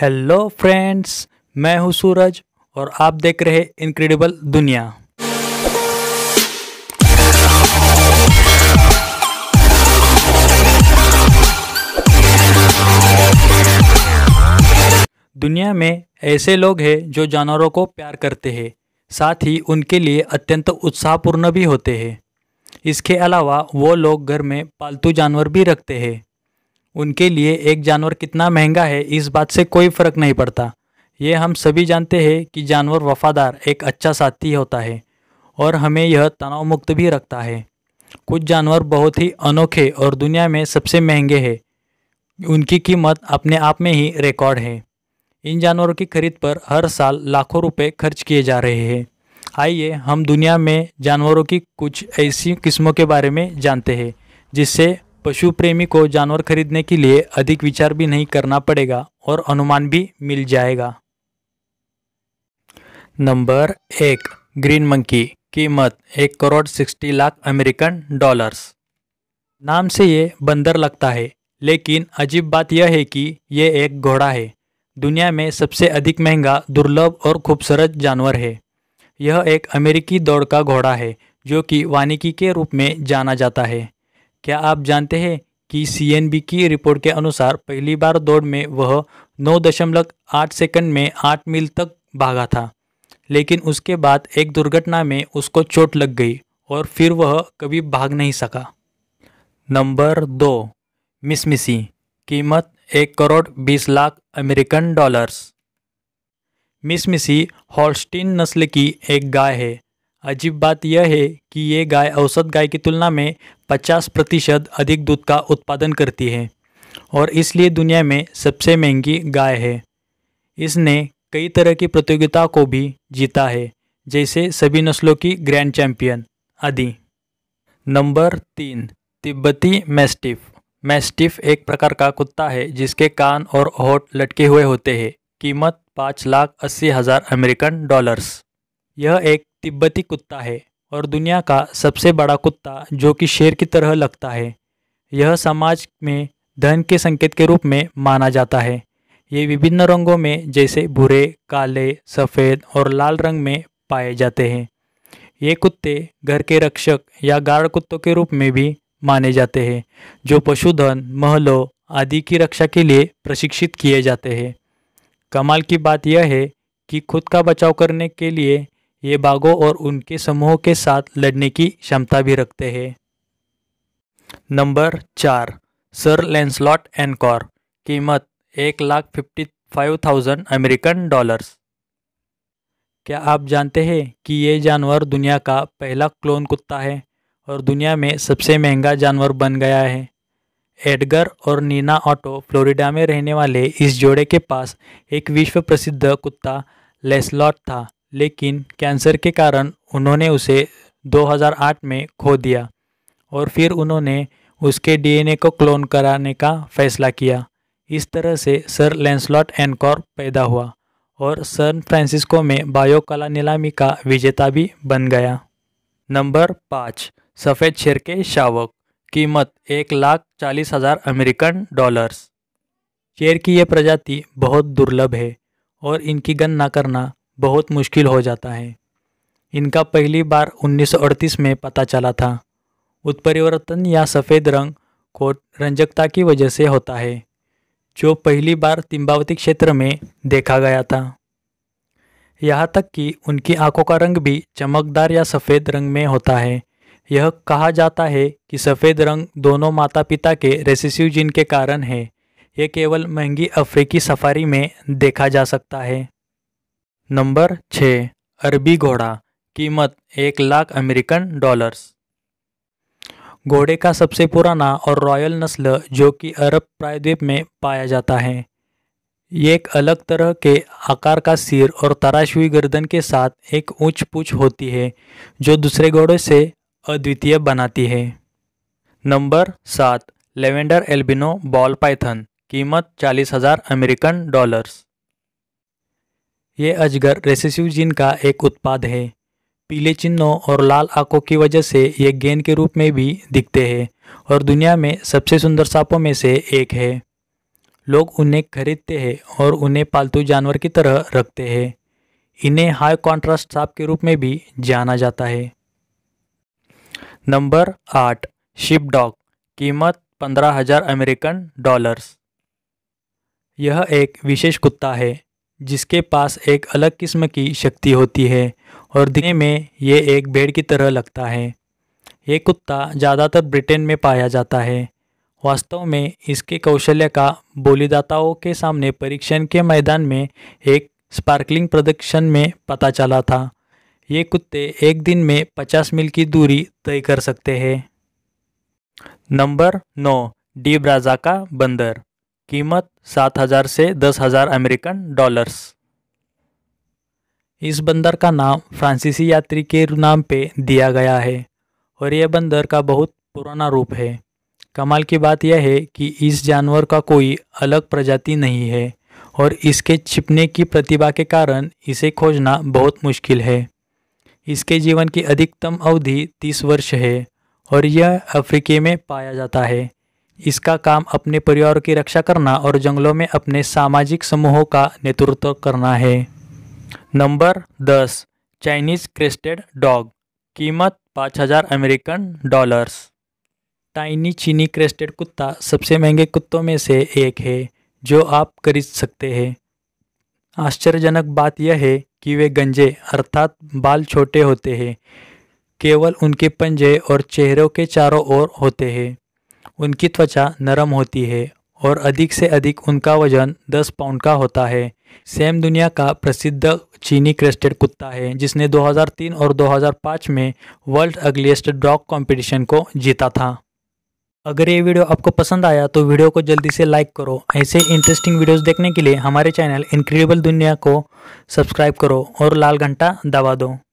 hello friends मैं हूं सूरज और आप देख रहे इनक्रेडिबल दुनिया दुनिया में ऐसे लोग हैं जो जानवरों को प्यार करते हैं साथ ही उनके लिए अत्यंत उत्साहपूर्ण भी होते हैं इसके अलावा वो लोग घर में पालतू जानवर भी रखते हैं उनके लिए एक जानवर कितना महंगा है इस बात से कोई फर्क नहीं पड़ता ये हम सभी जानते हैं कि जानवर वफादार एक अच्छा साथी होता है और हमें यह तनाव मुक्त भी रखता है कुछ जानवर बहुत ही अनोखे और दुनिया में सबसे महंगे हैं उनकी कीमत अपने आप में ही रिकॉर्ड है इन जानवरों की खरीद पर हर साल लाखों रुपए खर्च किए जा रहे हैं आइए हम दुनिया में जानवरों की कुछ ऐसी किस्मों के बारे में जानते हैं जिससे पशु प्रेमी को जानवर खरीदने के लिए अधिक विचार भी नहीं करना पड़ेगा और अनुमान भी मिल जाएगा नंबर एक ग्रीन मंकी कीमत एक crore sixty lakh American dollars नाम से ये बंदर लगता है लेकिन अजीब बात यह है कि ये एक घोड़ा है दुनिया में सबसे अधिक महंगा दुर्लभ और खूबसूरत जानवर है यह एक अमेरिकी दौड़ का घोड़ा है जो कि वानिकी के रूप में जाना जाता है क्या आप जानते हैं कि सीएनबी की रिपोर्ट के अनुसार पहली बार दौड़ में वह नौ दशमलव आठ सेकंड में आठ मील तक भागा था लेकिन उसके बाद एक दुर्घटना में उसको चोट लग गई और फिर वह कभी भाग नहीं सका नंबर दो मिसमिसी कीमत एक करोड़ बीस लाख अमेरिकन डॉलर्स मिसमिसी हॉलस्टीन नस्ल की एक गाय है अजीब बात यह है कि ये गाय औसत गाय की तुलना में 50 प्रतिशत अधिक दूध का उत्पादन करती है और इसलिए दुनिया में सबसे महंगी गाय है इसने कई तरह की प्रतियोगिता को भी जीता है जैसे सभी नस्लों की ग्रैंड चैंपियन आदि नंबर तीन तिब्बती मैस्टिफ मैस्टिफ एक प्रकार का कुत्ता है जिसके कान और होठ लटके हुए होते हैं कीमत पाँच लाख अस्सी हज़ार अमेरिकन डॉलर्स यह एक तिब्बती कुत्ता है और दुनिया का सबसे बड़ा कुत्ता जो कि शेर की तरह लगता है यह समाज में धन के संकेत के रूप में माना जाता है ये विभिन्न रंगों में जैसे भूरे काले सफ़ेद और लाल रंग में पाए जाते हैं ये कुत्ते घर के रक्षक या गार्ड कुत्तों के रूप में भी माने जाते हैं जो पशुधन महलों आदि की रक्षा के लिए प्रशिक्षित किए जाते हैं कमाल की बात यह है कि खुद का बचाव करने के लिए ये बाघों और उनके समूहों के साथ लड़ने की क्षमता भी रखते हैं नंबर चार सर लेंसलॉट एनकॉर कीमत एक lakh fifty five thousand American dollars क्या आप जानते हैं कि ये जानवर दुनिया का पहला क्लोन कुत्ता है और दुनिया में सबसे महंगा जानवर बन गया है एडगर और नीना ऑटो फ्लोरिडा में रहने वाले इस जोड़े के पास एक विश्व प्रसिद्ध कुत्ता लेस्लॉट था लेकिन कैंसर के कारण उन्होंने उसे 2008 में खो दिया और फिर उन्होंने उसके डीएनए को क्लोन कराने का फैसला किया इस तरह से सर लेंसलॉट एनकॉर पैदा हुआ और सैन फ्रांसिस्को में बायो कला नीलामी का विजेता भी बन गया नंबर पाँच सफ़ेद शेर के शावक कीमत एक लाख चालीस हज़ार अमेरिकन डॉलर्स शेर की यह प्रजाति बहुत दुर्लभ है और इनकी गणना करना बहुत मुश्किल हो जाता है इनका पहली बार 1938 में पता चला था उत्परिवर्तन या सफ़ेद रंग को रंजकता की वजह से होता है जो पहली बार तिम्बावती क्षेत्र में देखा गया था यहाँ तक कि उनकी आंखों का रंग भी चमकदार या सफ़ेद रंग में होता है यह कहा जाता है कि सफ़ेद रंग दोनों माता पिता के रेसिसिव जिन के कारण है ये केवल महंगी अफ्रीकी सफारी में देखा जा सकता है नंबर छः अरबी घोड़ा कीमत एक लाख अमेरिकन डॉलर्स घोड़े का सबसे पुराना और रॉयल नस्ल जो कि अरब प्रायद्वीप में पाया जाता है ये एक अलग तरह के आकार का सिर और तराश हुई गर्दन के साथ एक ऊंच पूछ होती है जो दूसरे घोड़े से अद्वितीय बनाती है नंबर सात लेवेंडर एल्बिनो बॉल पाइथन कीमत चालीस हज़ार अमेरिकन डॉलर्स ये अजगर रेसेसिव जीन का एक उत्पाद है पीले चिन्हों और लाल आंखों की वजह से ये गेंद के रूप में भी दिखते हैं और दुनिया में सबसे सुंदर सांपों में से एक है लोग उन्हें खरीदते हैं और उन्हें पालतू जानवर की तरह रखते हैं इन्हें हाई कॉन्ट्रास्ट सांप के रूप में भी जाना जाता है नंबर आठ शिप डॉग कीमत पंद्रह हज़ार अमेरिकन डॉलर्स यह एक विशेष कुत्ता है जिसके पास एक अलग किस्म की शक्ति होती है और दिखने में ये एक भेड़ की तरह लगता है ये कुत्ता ज़्यादातर ब्रिटेन में पाया जाता है वास्तव में इसके कौशल्य का बोलीदाताओं के सामने परीक्षण के मैदान में एक स्पार्कलिंग प्रदर्शन में पता चला था ये कुत्ते एक दिन में 50 मील की दूरी तय कर सकते हैं नंबर नौ डी ब्राजा का बंदर कीमत सात हज़ार से दस हज़ार अमेरिकन डॉलर्स इस बंदर का नाम फ्रांसीसी यात्री के नाम पे दिया गया है और यह बंदर का बहुत पुराना रूप है कमाल की बात यह है कि इस जानवर का कोई अलग प्रजाति नहीं है और इसके छिपने की प्रतिभा के कारण इसे खोजना बहुत मुश्किल है इसके जीवन की अधिकतम अवधि तीस वर्ष है और यह अफ्रीके में पाया जाता है इसका काम अपने परिवार की रक्षा करना और जंगलों में अपने सामाजिक समूहों का नेतृत्व करना है नंबर दस चाइनीज़ क्रेस्टेड डॉग कीमत पाँच हज़ार अमेरिकन डॉलर्स टाइनी चीनी क्रेस्टेड कुत्ता सबसे महंगे कुत्तों में से एक है जो आप खरीद सकते हैं आश्चर्यजनक बात यह है कि वे गंजे अर्थात बाल छोटे होते हैं केवल उनके पंजे और चेहरों के चारों ओर होते हैं उनकी त्वचा नरम होती है और अधिक से अधिक उनका वजन 10 पाउंड का होता है सेम दुनिया का प्रसिद्ध चीनी क्रेस्टेड कुत्ता है जिसने 2003 और 2005 में वर्ल्ड अगलीस्ट डॉग कंपटीशन को जीता था अगर ये वीडियो आपको पसंद आया तो वीडियो को जल्दी से लाइक करो ऐसे इंटरेस्टिंग वीडियोस देखने के लिए हमारे चैनल इनक्रेडिबल दुनिया को सब्सक्राइब करो और लाल घंटा दबा दो